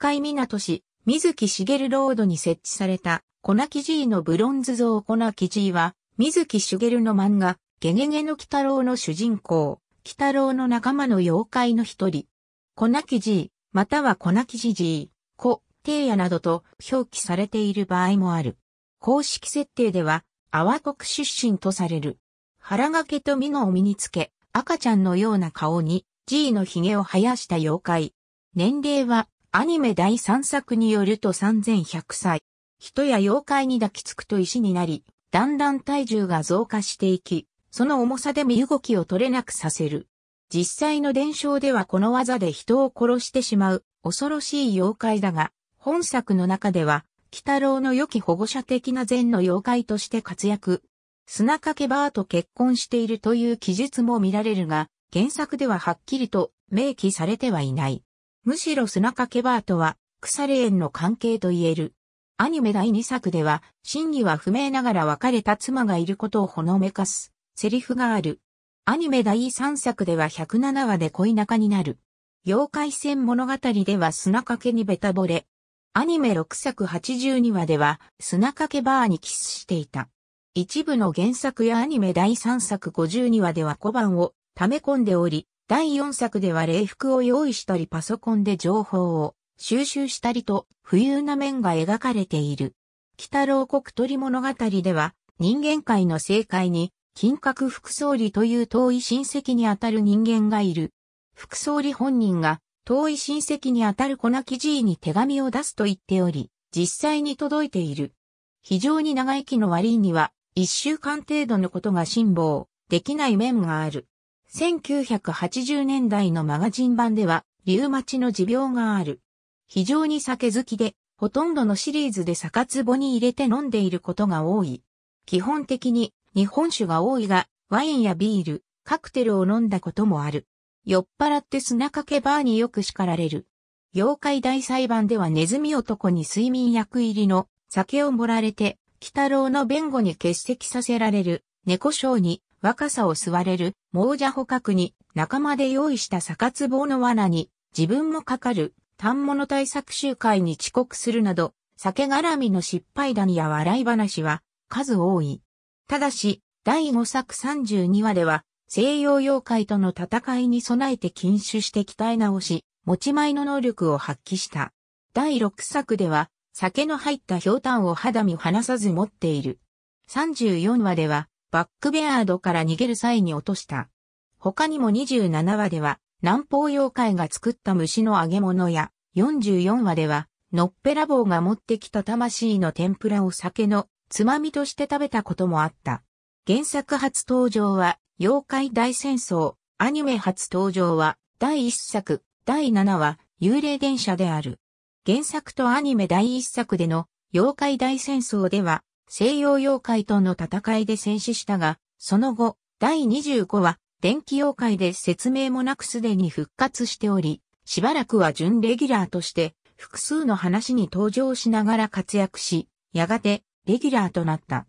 境港市、水木しげるロードに設置された、小泣じいのブロンズ像小泣じいは、水木しげるの漫画、ゲゲゲの鬼太郎の主人公、鬼太郎の仲間の妖怪の一人。小泣じい、または小泣じじい、小、て也などと表記されている場合もある。公式設定では、阿波国出身とされる。腹掛けと美濃を身につけ、赤ちゃんのような顔に、G の髭を生やした妖怪。年齢はアニメ第3作によると3100歳。人や妖怪に抱きつくと石になり、だんだん体重が増加していき、その重さで身動きを取れなくさせる。実際の伝承ではこの技で人を殺してしまう恐ろしい妖怪だが、本作の中では、北郎の良き保護者的な善の妖怪として活躍。砂掛けバーと結婚しているという記述も見られるが、原作でははっきりと明記されてはいない。むしろ砂掛けバーとは、腐れ縁の関係と言える。アニメ第2作では、真偽は不明ながら別れた妻がいることをほのめかす、セリフがある。アニメ第3作では107話で恋仲になる。妖怪戦物語では砂掛けにベタ惚れ。アニメ6作82話では砂掛けバーにキスしていた。一部の原作やアニメ第3作52話では小判を溜め込んでおり、第4作では礼服を用意したりパソコンで情報を収集したりと浮遊な面が描かれている。北牢国鳥物語では人間界の正解に金閣副総理という遠い親戚にあたる人間がいる。副総理本人が遠い親戚にあたる小泣事に手紙を出すと言っており、実際に届いている。非常に長生きの割には、一週間程度のことが辛抱できない面がある。1980年代のマガジン版では、リウマチの持病がある。非常に酒好きで、ほとんどのシリーズで酒壺に入れて飲んでいることが多い。基本的に日本酒が多いが、ワインやビール、カクテルを飲んだこともある。酔っ払って砂かけバーによく叱られる。妖怪大裁判ではネズミ男に睡眠薬入りの酒を盛られて、北郎の弁護に欠席させられる。猫章に若さを吸われる亡者捕獲に仲間で用意した逆壺の罠に自分もかかる反物対策集会に遅刻するなど酒絡みの失敗談や笑い話は数多い。ただし、第5作32話では、西洋妖怪との戦いに備えて禁酒して鍛え直し、持ち前の能力を発揮した。第6作では、酒の入った氷炭を肌身離さず持っている。34話では、バックベアードから逃げる際に落とした。他にも27話では、南方妖怪が作った虫の揚げ物や、44話では、のっぺらぼうが持ってきた魂の天ぷらを酒のつまみとして食べたこともあった。原作初登場は、妖怪大戦争、アニメ初登場は、第1作、第7話、幽霊電車である。原作とアニメ第1作での、妖怪大戦争では、西洋妖怪との戦いで戦死したが、その後、第25話、電気妖怪で説明もなくすでに復活しており、しばらくは準レギュラーとして、複数の話に登場しながら活躍し、やがて、レギュラーとなった。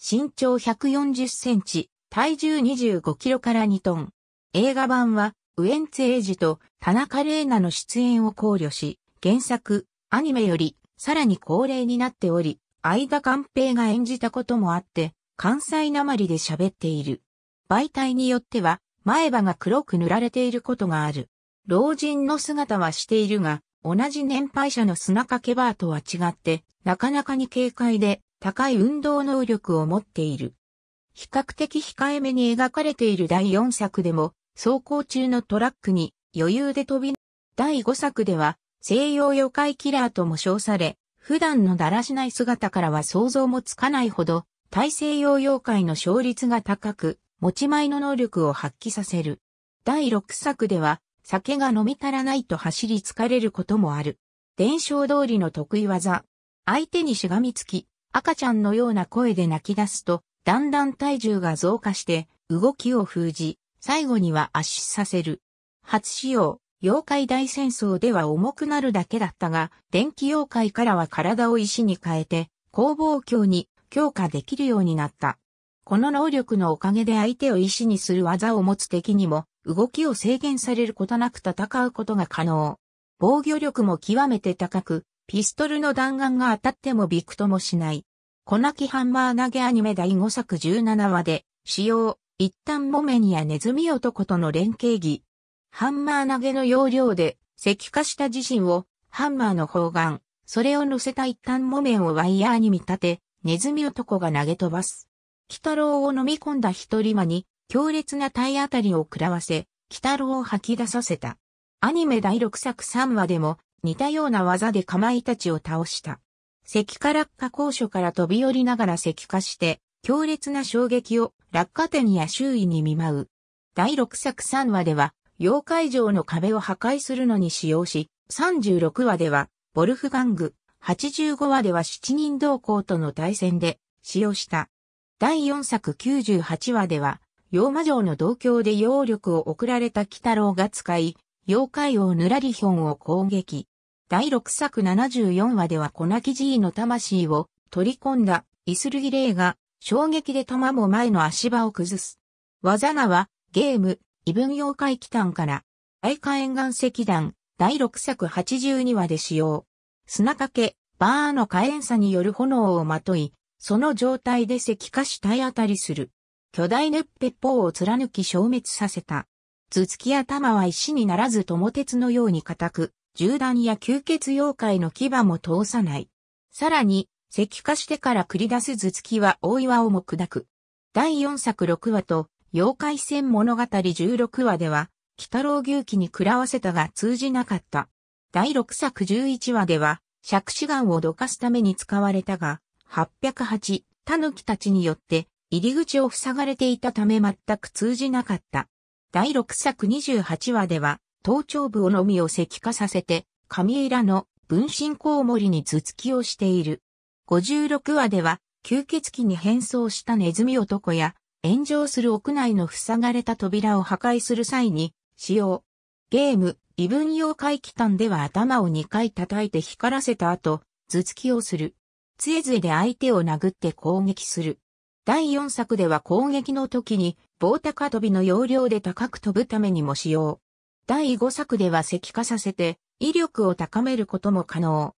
身長140センチ、体重25キロから2トン。映画版は、ウエンツエイジと田中玲奈の出演を考慮し、原作、アニメより、さらに高齢になっており、相田寛平が演じたこともあって、関西なまりで喋っている。媒体によっては、前歯が黒く塗られていることがある。老人の姿はしているが、同じ年配者の砂掛けバーとは違って、なかなかに軽快で高い運動能力を持っている。比較的控えめに描かれている第4作でも、走行中のトラックに余裕で飛び、第5作では西洋妖怪キラーとも称され、普段のだらしない姿からは想像もつかないほど、大西洋妖怪の勝率が高く、持ち前の能力を発揮させる。第6作では、酒が飲み足らないと走り疲れることもある。伝承通りの得意技。相手にしがみつき、赤ちゃんのような声で泣き出すと、だんだん体重が増加して、動きを封じ、最後には圧死させる。初使用、妖怪大戦争では重くなるだけだったが、電気妖怪からは体を石に変えて、攻防強に強化できるようになった。この能力のおかげで相手を石にする技を持つ敵にも、動きを制限されることなく戦うことが可能。防御力も極めて高く、ピストルの弾丸が当たってもびくともしない。小泣きハンマー投げアニメ第5作17話で、使用、一旦モメニやネズミ男との連携技、ハンマー投げの要領で、石化した自身を、ハンマーの方眼、それを乗せた一旦木綿をワイヤーに見立て、ネズミ男が投げ飛ばす。北郎を飲み込んだ一人間に、強烈な体当たりを食らわせ、北郎を吐き出させた。アニメ第6作3話でも、似たような技でかまいたちを倒した。石化落下高所から飛び降りながら石化して、強烈な衝撃を落下点や周囲に見舞う。第6作3話では、妖怪城の壁を破壊するのに使用し、36話では、ボルフガング、85話では七人同行との対戦で使用した。第4作98話では、妖魔城の同郷で妖力を送られた鬼太郎が使い、妖怪王ヌラリヒョンを攻撃。第6作74話では粉木じいの魂を取り込んだイスルギレイが衝撃で玉も前の足場を崩す。技名はゲーム異分妖怪帰炭から、外火炎岩石炭、第6作82話で使用。砂掛け、バーの火炎差による炎をまとい、その状態で石化し体当たりする。巨大熱鉄砲を貫き消滅させた。頭突き頭は石にならず友鉄のように固く、銃弾や吸血妖怪の牙も通さない。さらに、石化してから繰り出す頭突きは大岩をも砕く。第4作6話と妖怪戦物語16話では、北郎牛鬼に食らわせたが通じなかった。第6作11話では、尺子眼をどかすために使われたが、808、狸たちによって、入り口を塞がれていたため全く通じなかった。第6作28話では、頭頂部をのみを石化させて、上イの分身コウモリに頭突きをしている。56話では、吸血鬼に変装したネズミ男や、炎上する屋内の塞がれた扉を破壊する際に使用。ゲーム、異分用回帰端では頭を2回叩いて光らせた後、頭突きをする。杖杖で相手を殴って攻撃する。第4作では攻撃の時に棒高跳びの要領で高く飛ぶためにも使用。第5作では石化させて威力を高めることも可能。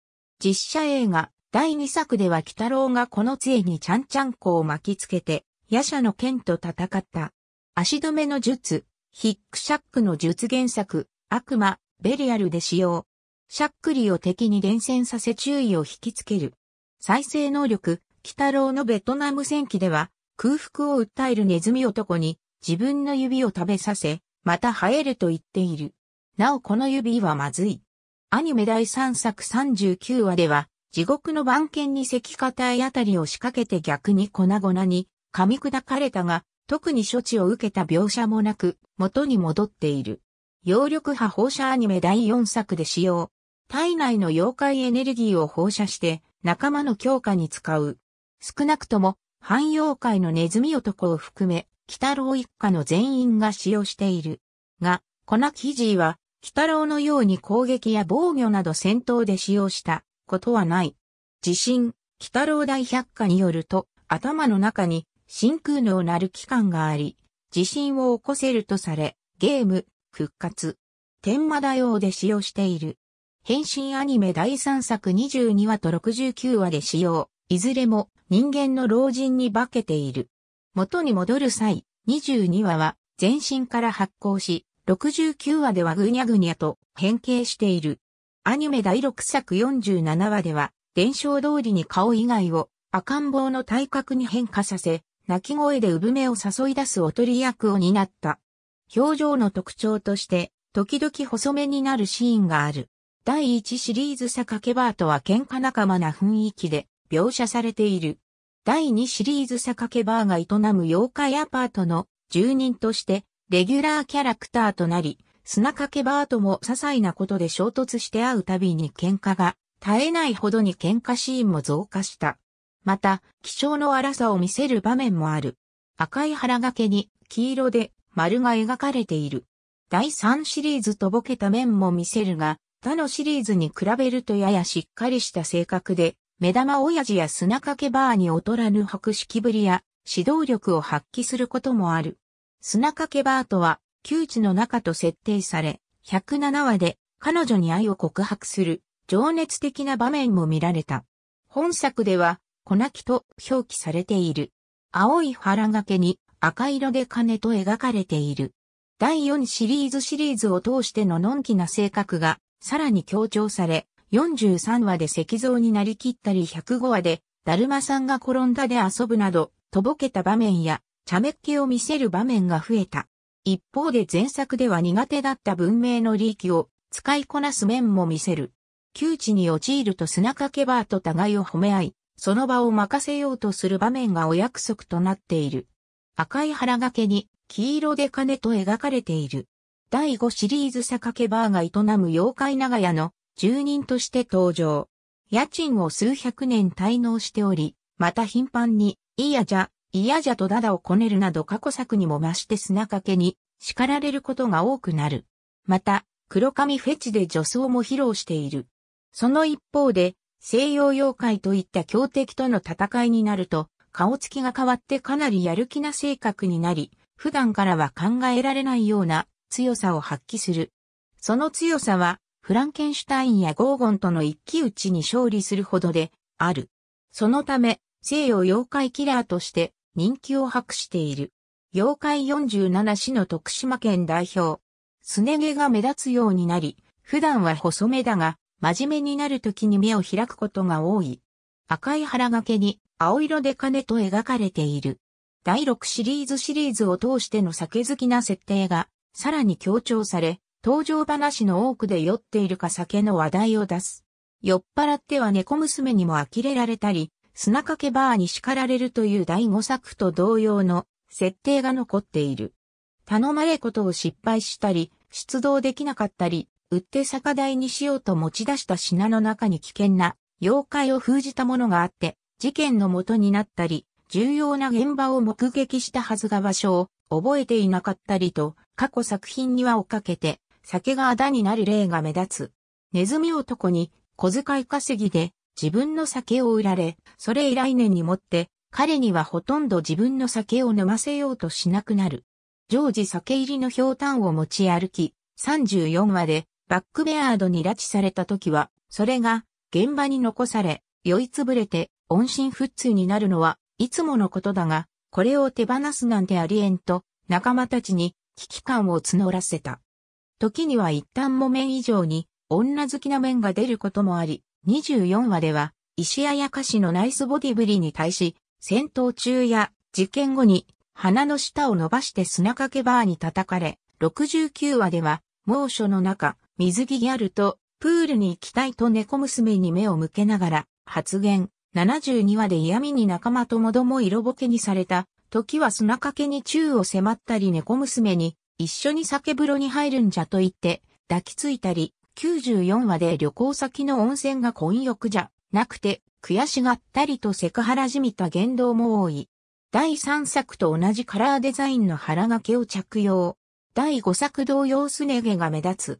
実写映画第2作では鬼太郎がこの杖にちゃんちゃんこを巻きつけて夜叉の剣と戦った。足止めの術、ヒックシャックの術原作、悪魔、ベリアルで使用。シャックリを敵に伝染させ注意を引きつける。再生能力、北郎のベトナム戦記では、空腹を訴えるネズミ男に自分の指を食べさせ、また生えると言っている。なおこの指はまずい。アニメ第3作39話では、地獄の番犬に石化体あたりを仕掛けて逆に粉々に噛み砕かれたが、特に処置を受けた描写もなく、元に戻っている。揚力波放射アニメ第4作で使用。体内の妖怪エネルギーを放射して仲間の強化に使う。少なくとも、汎用界のネズミ男を含め、北郎一家の全員が使用している。が、粉キジーは、北郎のように攻撃や防御など戦闘で使用したことはない。地震、北郎大百科によると、頭の中に真空脳なる期間があり、地震を起こせるとされ、ゲーム、復活、天魔大王で使用している。変身アニメ第3作22話と69話で使用、いずれも人間の老人に化けている。元に戻る際、22話は全身から発光し、69話ではぐにゃぐにゃと変形している。アニメ第6作47話では、伝承通りに顔以外を赤ん坊の体格に変化させ、鳴き声で産めを誘い出すおとり役を担った。表情の特徴として、時々細めになるシーンがある。第1シリーズ坂ケバーとは喧嘩仲間な雰囲気で描写されている。第2シリーズ坂ケバーが営む妖怪アパートの住人として、レギュラーキャラクターとなり、砂かけバーとも些細なことで衝突して会うたびに喧嘩が絶えないほどに喧嘩シーンも増加した。また、気象の荒さを見せる場面もある。赤い腹掛けに黄色で丸が描かれている。第3シリーズとぼけた面も見せるが、他のシリーズに比べるとややしっかりした性格で、目玉親父や砂掛けバーに劣らぬ博識ぶりや指導力を発揮することもある。砂掛けバーとは、窮地の中と設定され、107話で彼女に愛を告白する情熱的な場面も見られた。本作では粉木と表記されている。青い腹掛けに赤色で金と描かれている。第4シリーズシリーズを通してののんきな性格がさらに強調され、43話で石像になりきったり105話で、だるまさんが転んだで遊ぶなど、とぼけた場面や、茶目っ気を見せる場面が増えた。一方で前作では苦手だった文明の利益を使いこなす面も見せる。窮地に陥ると砂かけバーと互いを褒め合い、その場を任せようとする場面がお約束となっている。赤い腹掛けに黄色で金と描かれている。第5シリーズ坂家バーが営む妖怪長屋の住人として登場。家賃を数百年滞納しており、また頻繁に、いやじゃ、いやじゃとダダをこねるなど過去作にも増して砂掛けに叱られることが多くなる。また、黒髪フェチで女装も披露している。その一方で、西洋妖怪といった強敵との戦いになると、顔つきが変わってかなりやる気な性格になり、普段からは考えられないような強さを発揮する。その強さは、フランケンシュタインやゴーゴンとの一騎打ちに勝利するほどで、ある。そのため、西洋妖怪キラーとして人気を博している。妖怪47市の徳島県代表。すね毛が目立つようになり、普段は細めだが、真面目になる時に目を開くことが多い。赤い腹掛けに青色で金と描かれている。第6シリーズシリーズを通しての酒好きな設定がさらに強調され、登場話の多くで酔っているか酒の話題を出す。酔っ払っては猫娘にも呆れられたり、砂掛けバーに叱られるという第5作と同様の設定が残っている。頼まれことを失敗したり、出動できなかったり、売って酒代にしようと持ち出した品の中に危険な妖怪を封じたものがあって、事件の元になったり、重要な現場を目撃したはずが場所を覚えていなかったりと、過去作品には追っかけて、酒があだになる例が目立つ。ネズミ男に小遣い稼ぎで自分の酒を売られ、それ以来年にもって彼にはほとんど自分の酒を飲ませようとしなくなる。常時酒入りの氷炭を持ち歩き、34話でバックベアードに拉致された時は、それが現場に残され、酔いつぶれて音信不通になるのはいつものことだが、これを手放すなんてありえんと、仲間たちに危機感を募らせた。時には一旦も面以上に女好きな面が出ることもあり、24話では石屋や歌詞のナイスボディブリに対し、戦闘中や事件後に鼻の下を伸ばして砂かけバーに叩かれ、69話では猛暑の中、水着ギャルと、プールに行きたいと猫娘に目を向けながら、発言、72話で嫌味に仲間ともども色ぼけにされた、時は砂掛けに宙を迫ったり猫娘に、一緒に酒風呂に入るんじゃと言って、抱きついたり、94話で旅行先の温泉が混浴じゃなくて、悔しがったりとセクハラじみた言動も多い。第3作と同じカラーデザインの腹掛けを着用。第5作同様スネ毛が目立つ。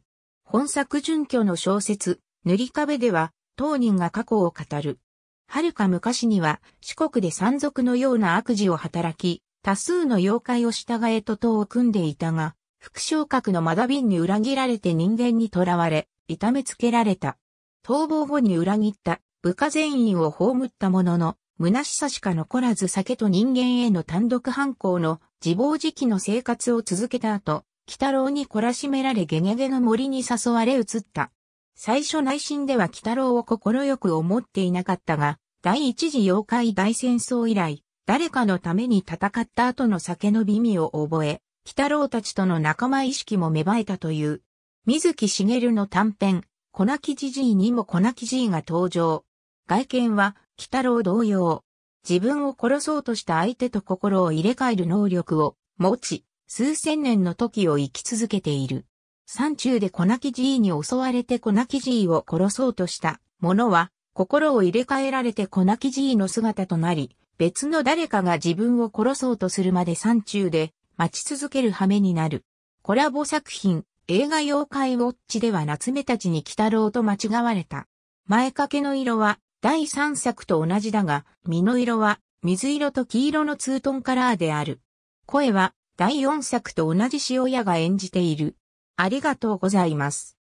本作準拠の小説、塗り壁では、当人が過去を語る。遥か昔には、四国で山賊のような悪事を働き、多数の妖怪を従えと党を組んでいたが、副昇格のマダビンに裏切られて人間に囚われ、痛めつけられた。逃亡後に裏切った部下全員を葬ったものの、虚しさしか残らず酒と人間への単独犯行の自暴自棄の生活を続けた後、北郎に懲らしめられゲゲゲの森に誘われ移った。最初内心では北郎を快く思っていなかったが、第一次妖怪大戦争以来、誰かのために戦った後の酒の美味を覚え、北郎たちとの仲間意識も芽生えたという。水木しげるの短編、粉木じじいにも粉木じいが登場。外見は、北郎同様。自分を殺そうとした相手と心を入れ替える能力を持ち、数千年の時を生き続けている。山中で小泣きじいに襲われて小泣きじいを殺そうとした者は、心を入れ替えられて小泣きじいの姿となり、別の誰かが自分を殺そうとするまで山中で待ち続ける羽目になる。コラボ作品、映画妖怪ウォッチでは夏目たちに鬼太郎と間違われた。前掛けの色は第3作と同じだが、身の色は水色と黄色のツートンカラーである。声は第4作と同じ塩屋が演じている。ありがとうございます。